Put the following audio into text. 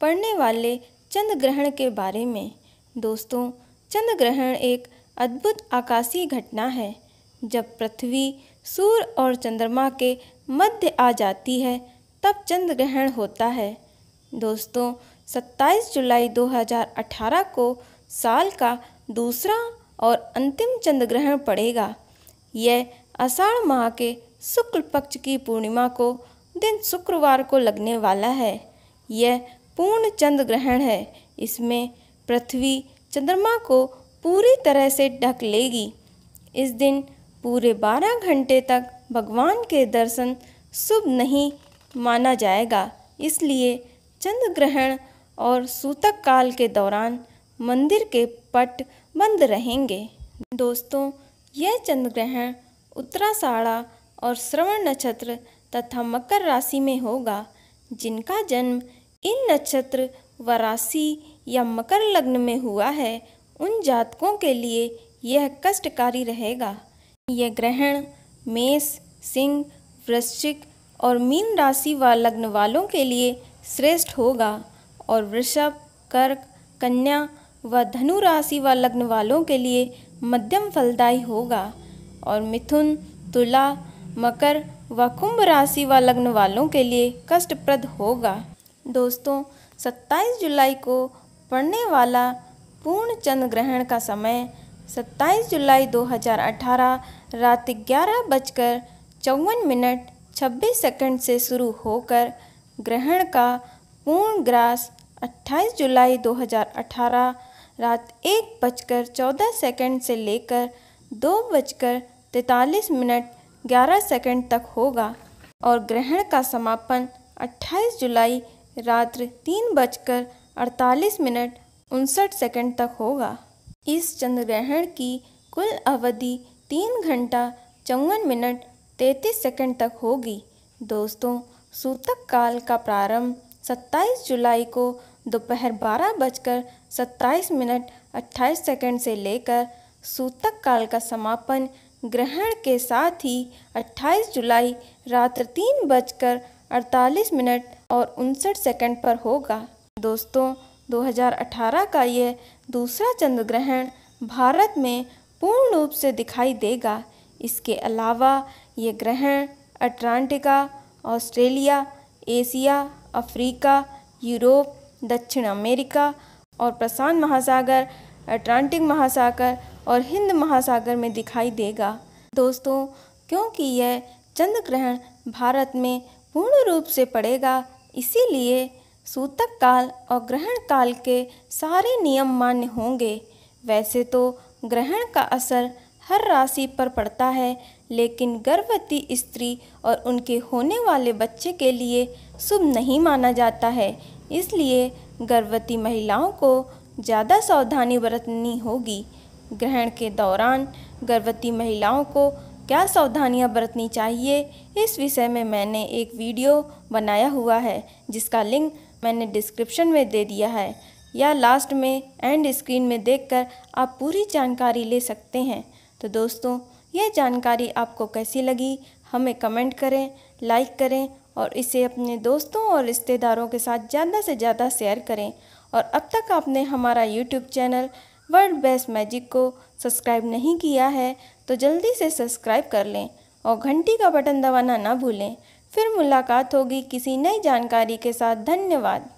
पड़ने वाले चंद्र ग्रहण के बारे में दोस्तों चंद्र ग्रहण एक अद्भुत आकाशीय घटना है जब पृथ्वी सूर्य और चंद्रमा के मध्य आ जाती है तब चंद्र ग्रहण होता है दोस्तों 27 जुलाई 2018 को साल का दूसरा और अंतिम चंद्र ग्रहण पड़ेगा यह आषाढ़ माह के शुक्ल पक्ष की पूर्णिमा को दिन शुक्रवार को लगने वाला है यह पूर्ण चंद्र ग्रहण है इसमें पृथ्वी चंद्रमा को पूरी तरह से ढक लेगी इस दिन पूरे बारह घंटे तक भगवान के दर्शन शुभ नहीं माना जाएगा इसलिए चंद्र ग्रहण और सूतक काल के दौरान मंदिर के पट बंद रहेंगे दोस्तों यह चंद्र ग्रहण उत्तराषाढ़ा और श्रवण नक्षत्र तथा मकर राशि में होगा जिनका जन्म इन नक्षत्र व राशि या मकर लग्न में हुआ है उन जातकों के लिए यह कष्टकारी रहेगा यह ग्रहण मेष सिंह वृश्चिक और मीन राशि व लग्न वालों के लिए श्रेष्ठ होगा और वृषभ कर्क कन्या व धनु राशि व लग्न वालों के लिए मध्यम फलदायी होगा और मिथुन तुला मकर व कुंभ राशि व लग्न वालों के लिए कष्टप्रद होगा दोस्तों 27 जुलाई को पड़ने वाला पूर्ण चंद्र ग्रहण का समय 27 जुलाई 2018 रात ग्यारह बजकर चौवन मिनट 26 सेकंड से शुरू होकर ग्रहण का पूर्ण ग्रास 28 जुलाई 2018 रात एक बजकर चौदह सेकंड से लेकर दो बजकर तैतालीस मिनट ग्यारह सेकंड तक होगा और ग्रहण का समापन 28 जुलाई रात्र तीन बजकर अड़तालीस मिनट उनसठ सेकंड तक होगा इस चंद्र ग्रहण की कुल अवधि तीन घंटा चौवन मिनट तैतीस सेकंड तक होगी दोस्तों सूतक काल का प्रारंभ 27 जुलाई को दोपहर बारह बजकर सत्ताईस मिनट अट्ठाईस सेकंड से लेकर सूतक काल का समापन ग्रहण के साथ ही 28 जुलाई रात्र तीन बजकर अड़तालीस मिनट और उनसठ सेकंड पर होगा दोस्तों 2018 का यह दूसरा चंद्र ग्रहण भारत में पूर्ण रूप से दिखाई देगा इसके अलावा ये ग्रहण Antarctica Australia Asia Africa Europe दक्षिण अमेरिका और प्रशांत महासागर अटलांटिक महासागर और हिंद महासागर में दिखाई देगा दोस्तों क्योंकि यह चंद्र ग्रहण भारत में पूर्ण रूप से पड़ेगा इसीलिए सूतक काल और ग्रहण काल के सारे नियम मान्य होंगे वैसे तो ग्रहण का असर हर राशि पर पड़ता है लेकिन गर्भवती स्त्री और उनके होने वाले बच्चे के लिए शुभ नहीं माना जाता है इसलिए गर्भवती महिलाओं को ज़्यादा सावधानी बरतनी होगी ग्रहण के दौरान गर्भवती महिलाओं को क्या सावधानियां बरतनी चाहिए इस विषय में मैंने एक वीडियो बनाया हुआ है जिसका लिंक मैंने डिस्क्रिप्शन में दे दिया है या लास्ट में एंड स्क्रीन में देखकर आप पूरी जानकारी ले सकते हैं तो दोस्तों यह जानकारी आपको कैसी लगी हमें कमेंट करें लाइक करें और इसे अपने दोस्तों और रिश्तेदारों के साथ ज़्यादा से ज़्यादा शेयर करें और अब तक आपने हमारा YouTube channel world best magic को सब्सक्राइब नहीं किया है तो जल्दी से सब्सक्राइब कर लें और घंटी का बटन दबाना ना भूलें फिर मुलाकात होगी किसी नई जानकारी के साथ धन्यवाद